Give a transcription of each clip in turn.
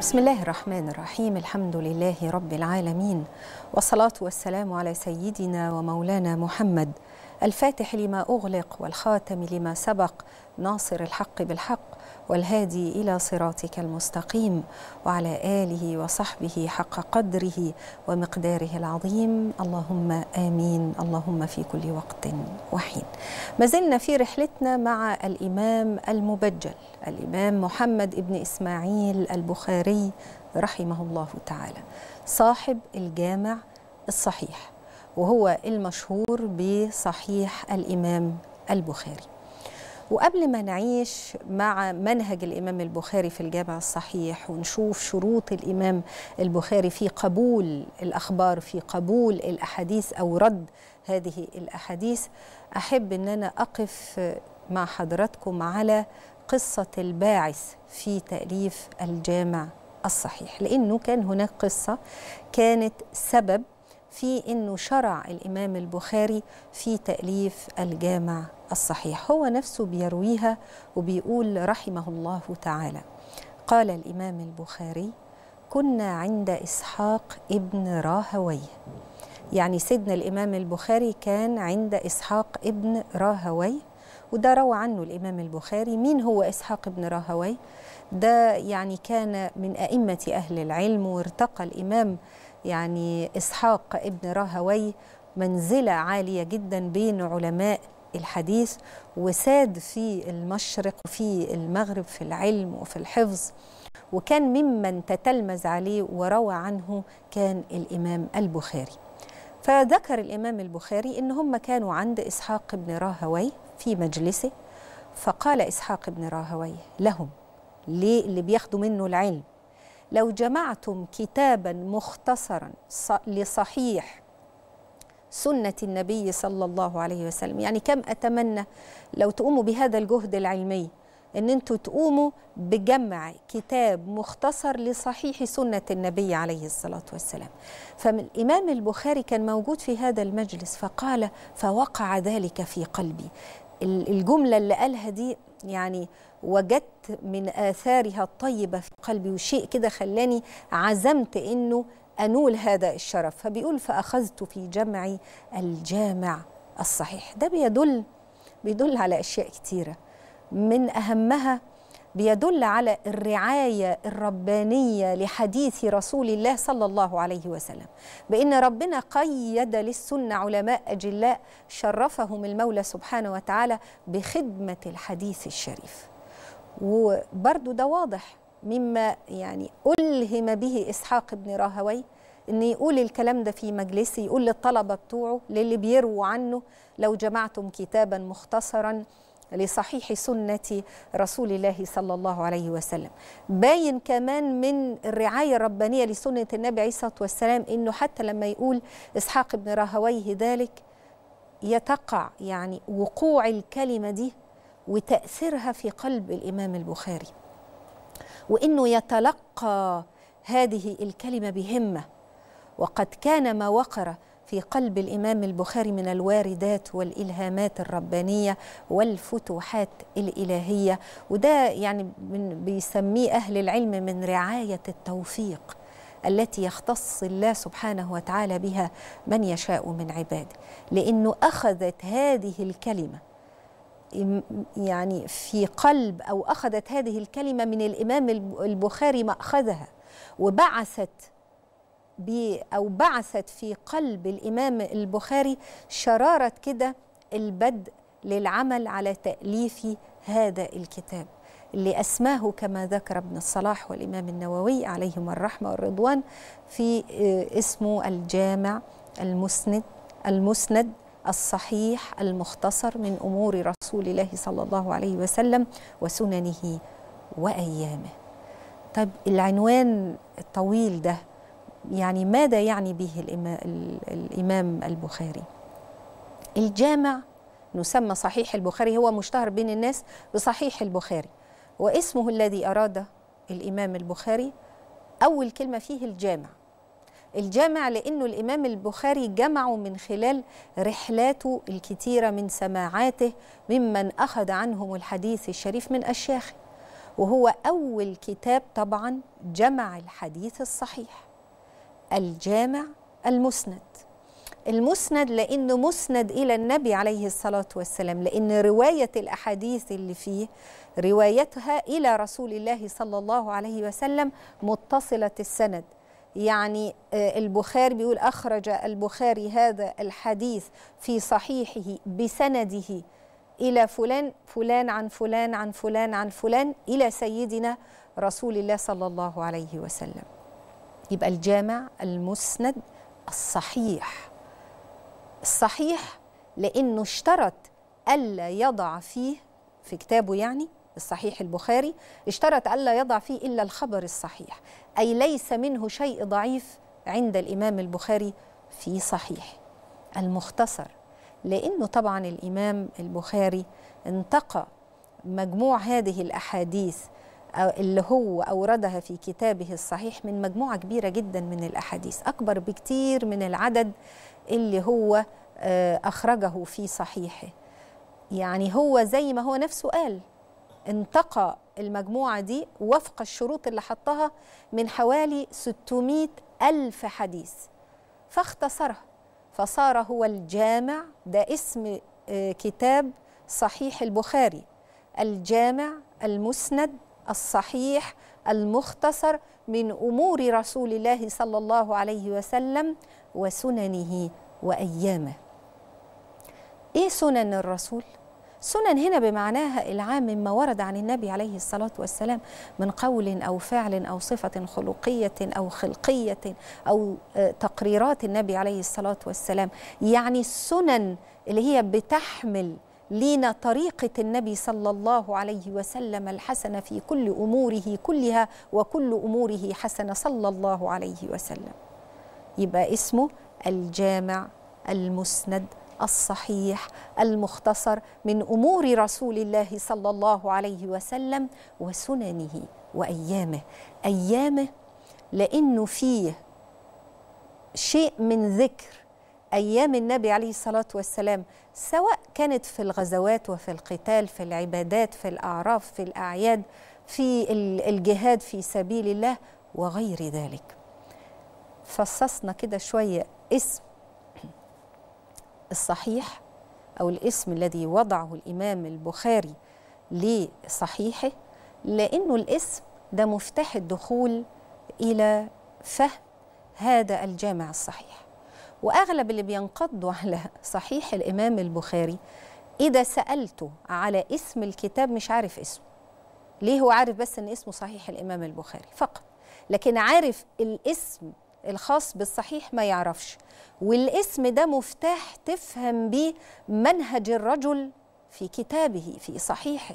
بسم الله الرحمن الرحيم الحمد لله رب العالمين والصلاة والسلام على سيدنا ومولانا محمد الفاتح لما أغلق والخاتم لما سبق ناصر الحق بالحق والهادي إلى صراطك المستقيم وعلى آله وصحبه حق قدره ومقداره العظيم اللهم آمين اللهم في كل وقت وحين ما زلنا في رحلتنا مع الإمام المبجل الإمام محمد ابن إسماعيل البخاري رحمه الله تعالى صاحب الجامع الصحيح وهو المشهور بصحيح الإمام البخاري وقبل ما نعيش مع منهج الإمام البخاري في الجامع الصحيح ونشوف شروط الإمام البخاري في قبول الأخبار في قبول الأحاديث أو رد هذه الأحاديث أحب أن أنا أقف مع حضراتكم على قصة الباعث في تأليف الجامع الصحيح لأنه كان هناك قصة كانت سبب في انه شرع الامام البخاري في تاليف الجامع الصحيح هو نفسه بيرويها وبيقول رحمه الله تعالى قال الامام البخاري كنا عند اسحاق ابن راهويه يعني سيدنا الامام البخاري كان عند اسحاق ابن راهويه وده روى عنه الإمام البخاري مين هو إسحاق بن راهوي ده يعني كان من أئمة أهل العلم وارتقى الإمام يعني إسحاق ابن راهوي منزلة عالية جدا بين علماء الحديث وساد في المشرق وفي المغرب في العلم وفي الحفظ وكان ممن تتلمذ عليه وروى عنه كان الإمام البخاري فذكر الإمام البخاري إن هم كانوا عند إسحاق بن راهوي في مجلسه فقال إسحاق بن راهوي لهم ليه اللي بياخدوا منه العلم لو جمعتم كتابا مختصرا لصحيح سنة النبي صلى الله عليه وسلم يعني كم أتمنى لو تقوموا بهذا الجهد العلمي ان انتوا تقوموا بجمع كتاب مختصر لصحيح سنه النبي عليه الصلاه والسلام فالامام البخاري كان موجود في هذا المجلس فقال فوقع ذلك في قلبي الجمله اللي قالها دي يعني وجدت من آثارها الطيبة في قلبي وشيء كده خلاني عزمت إنه أنول هذا الشرف فبيقول فأخذت في جمعي الجامع الصحيح ده بيدل بيدل على أشياء كثيره من أهمها بيدل على الرعاية الربانية لحديث رسول الله صلى الله عليه وسلم بأن ربنا قيد للسنة علماء أجلاء شرفهم المولى سبحانه وتعالى بخدمة الحديث الشريف وبرضو ده واضح مما يعني ألهم به إسحاق بن راهوي ان يقول الكلام ده في مجلسه يقول للطلبه بتوعه للي بيرووا عنه لو جمعتم كتابا مختصرا لصحيح سنة رسول الله صلى الله عليه وسلم باين كمان من الرعاية الربانية لسنة النبي عليه الصلاة والسلام أنه حتى لما يقول إسحاق بن راهويه ذلك يتقع يعني وقوع الكلمة دي وتأثيرها في قلب الإمام البخاري وأنه يتلقى هذه الكلمة بهمة وقد كان ما وقر في قلب الإمام البخاري من الواردات والإلهامات الربانية والفتوحات الإلهية وده يعني بيسميه أهل العلم من رعاية التوفيق التي يختص الله سبحانه وتعالى بها من يشاء من عباده لأنه أخذت هذه الكلمة يعني في قلب أو أخذت هذه الكلمة من الإمام البخاري مأخذها وبعثت أو بعثت في قلب الإمام البخاري شرارة كده البدء للعمل على تأليف هذا الكتاب اللي أسماه كما ذكر ابن الصلاح والإمام النووي عليهم الرحمة والرضوان في آه، اسمه الجامع المسند المسند الصحيح المختصر من أمور رسول الله صلى الله عليه وسلم وسننه وأيامه طب العنوان الطويل ده يعني ماذا يعني به الإمام البخاري الجامع نسمى صحيح البخاري هو مشتهر بين الناس بصحيح البخاري واسمه الذي أراد الإمام البخاري أول كلمة فيه الجامع الجامع لأنه الإمام البخاري جمعه من خلال رحلاته الكثيره من سماعاته ممن أخذ عنهم الحديث الشريف من أشياخه وهو أول كتاب طبعا جمع الحديث الصحيح الجامع المسند المسند لأنه مسند إلى النبي عليه الصلاة والسلام لأن رواية الأحاديث اللي فيه روايتها إلى رسول الله صلى الله عليه وسلم متصلة السند يعني آه، البخاري بيقول أخرج البخاري هذا الحديث في صحيحه بسنده إلى فلان فلان عن فلان عن فلان عن فلان إلى سيدنا رسول الله صلى الله عليه وسلم يبقى الجامع المسند الصحيح الصحيح لأنه اشترط ألا يضع فيه في كتابه يعني الصحيح البخاري اشترط ألا يضع فيه إلا الخبر الصحيح أي ليس منه شيء ضعيف عند الإمام البخاري في صحيح المختصر لأنه طبعا الإمام البخاري انتقى مجموع هذه الأحاديث اللي هو أوردها في كتابه الصحيح من مجموعة كبيرة جدا من الأحاديث أكبر بكتير من العدد اللي هو آه، أخرجه في صحيحه يعني هو زي ما هو نفسه قال انتقى المجموعة دي وفق الشروط اللي حطها من حوالي 600 ألف حديث فاختصرها فصار هو الجامع ده اسم آه، كتاب صحيح البخاري الجامع المسند الصحيح المختصر من امور رسول الله صلى الله عليه وسلم وسننه وايامه ايه سنن الرسول سنن هنا بمعناها العام مما ورد عن النبي عليه الصلاة والسلام من قول أو فعل أو صفة خلقية أو خلقية أو آه، تقريرات النبي عليه الصلاة والسلام يعني السنن اللي هي بتحمل لينا طريقة النبي صلى الله عليه وسلم الحسنة في كل أموره كلها وكل أموره حسنة صلى الله عليه وسلم يبقى اسمه الجامع المسند الصحيح المختصر من أمور رسول الله صلى الله عليه وسلم وسننه وأيامه أيامه لأنه فيه شيء من ذكر أيام النبي عليه الصلاة والسلام سواء كانت في الغزوات وفي القتال في العبادات في الأعراف في الأعياد في الجهاد في سبيل الله وغير ذلك فصصنا كده شوية اسم الصحيح أو الاسم الذي وضعه الإمام البخاري لصحيحه لأنه الاسم ده مفتاح الدخول إلى فهم هذا الجامع الصحيح واغلب اللي بينقضوا على صحيح الامام البخاري اذا سالته على اسم الكتاب مش عارف اسمه ليه هو عارف بس ان اسمه صحيح الامام البخاري فقط لكن عارف الاسم الخاص بالصحيح ما يعرفش والاسم ده مفتاح تفهم بيه منهج الرجل في كتابه في صحيحه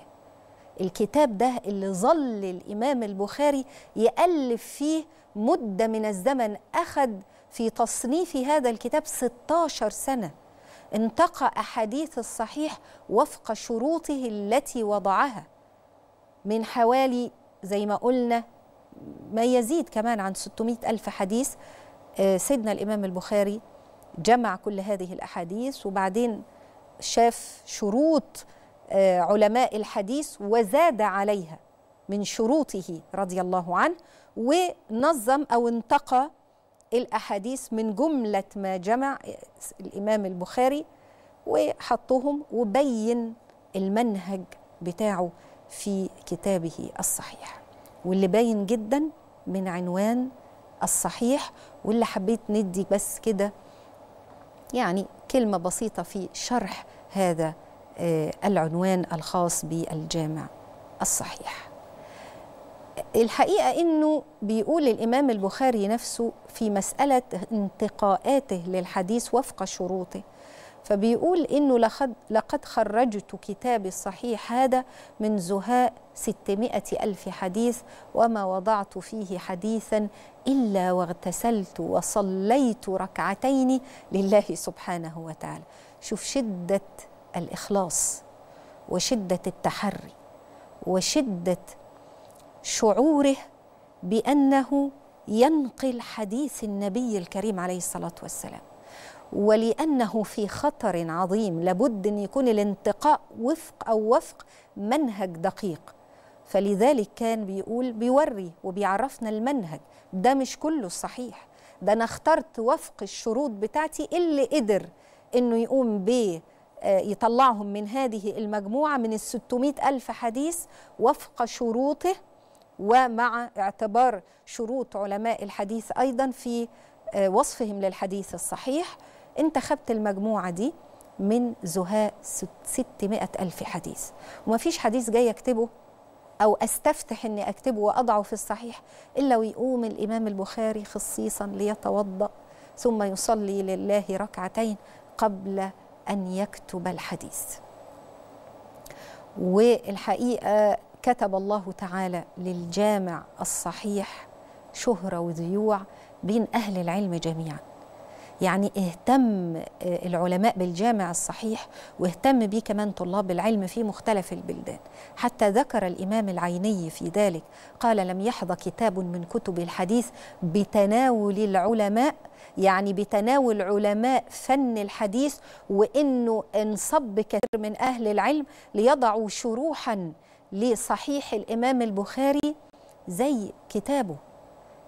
الكتاب ده اللي ظل الامام البخاري يالف فيه مده من الزمن اخذ في تصنيف هذا الكتاب 16 سنة انتقى أحاديث الصحيح وفق شروطه التي وضعها من حوالي زي ما قلنا ما يزيد كمان عن 600 ألف حديث آه، سيدنا الإمام البخاري جمع كل هذه الأحاديث وبعدين شاف شروط آه، علماء الحديث وزاد عليها من شروطه رضي الله عنه ونظم أو انتقى الأحاديث من جملة ما جمع الإمام البخاري وحطهم وبين المنهج بتاعه في كتابه الصحيح واللي باين جدا من عنوان الصحيح واللي حبيت ندي بس كده يعني كلمة بسيطة في شرح هذا آه، العنوان الخاص بالجامع الصحيح الحقيقة أنه بيقول الإمام البخاري نفسه في مسألة انتقاءاته للحديث وفق شروطه فبيقول إنه لقد, لقد خرجت كتابي الصحيح هذا من زهاء ستمائة ألف حديث وما وضعت فيه حديثا إلا واغتسلت وصليت ركعتين لله سبحانه وتعالى شوف شدة الإخلاص وشدة التحري وشدة شعوره بأنه ينقل حديث النبي الكريم عليه الصلاة والسلام ولأنه في خطر عظيم لابد أن يكون الانتقاء وفق أو وفق منهج دقيق فلذلك كان بيقول بيوري وبيعرفنا المنهج ده مش كله الصحيح ده أنا اخترت وفق الشروط بتاعتي اللي قدر أنه يقوم بيه آه، يطلعهم من هذه المجموعة من الستمائة ألف حديث وفق شروطه ومع اعتبار شروط علماء الحديث أيضا في آه، وصفهم للحديث الصحيح انتخبت المجموعة دي من زهاء 600 ألف حديث وما فيش حديث جاي أكتبه أو أستفتح أني أكتبه وأضعه في الصحيح إلا ويقوم الإمام البخاري خصيصا ليتوضأ ثم يصلي لله ركعتين قبل أن يكتب الحديث والحقيقة كتب الله تعالى للجامع الصحيح شهرة وذيوع بين أهل العلم جميعا يعني اهتم آه، العلماء بالجامع الصحيح واهتم به كمان طلاب العلم في مختلف البلدان حتى ذكر الإمام العيني في ذلك قال لم يحظى كتاب من كتب الحديث بتناول العلماء يعني بتناول علماء فن الحديث وإنه انصب كثير من أهل العلم ليضعوا شروحاً لصحيح الإمام البخاري زي كتابه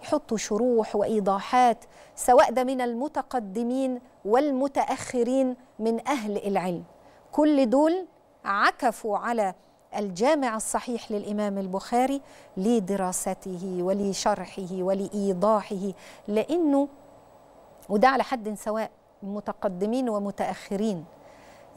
يحطوا شروح وإيضاحات سواء ده من المتقدمين والمتأخرين من أهل العلم كل دول عكفوا على الجامع الصحيح للإمام البخاري لدراسته ولشرحه ولإيضاحه لأنه وده على حد سواء متقدمين ومتأخرين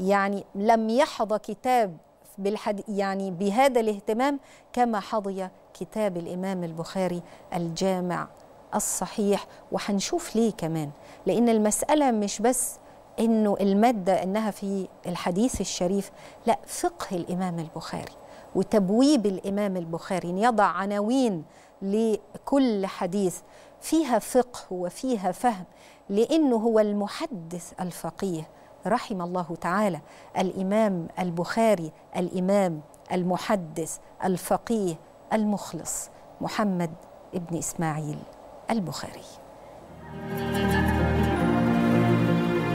يعني لم يحظى كتاب بالحد يعني بهذا الاهتمام كما حظي كتاب الإمام البخاري الجامع الصحيح وهنشوف ليه كمان لأن المسألة مش بس انه الماده انها في الحديث الشريف لا فقه الامام البخاري وتبويب الامام البخاري ان يضع عناوين لكل حديث فيها فقه وفيها فهم لانه هو المحدث الفقيه رحم الله تعالى الامام البخاري الامام المحدث الفقيه المخلص محمد ابن اسماعيل البخاري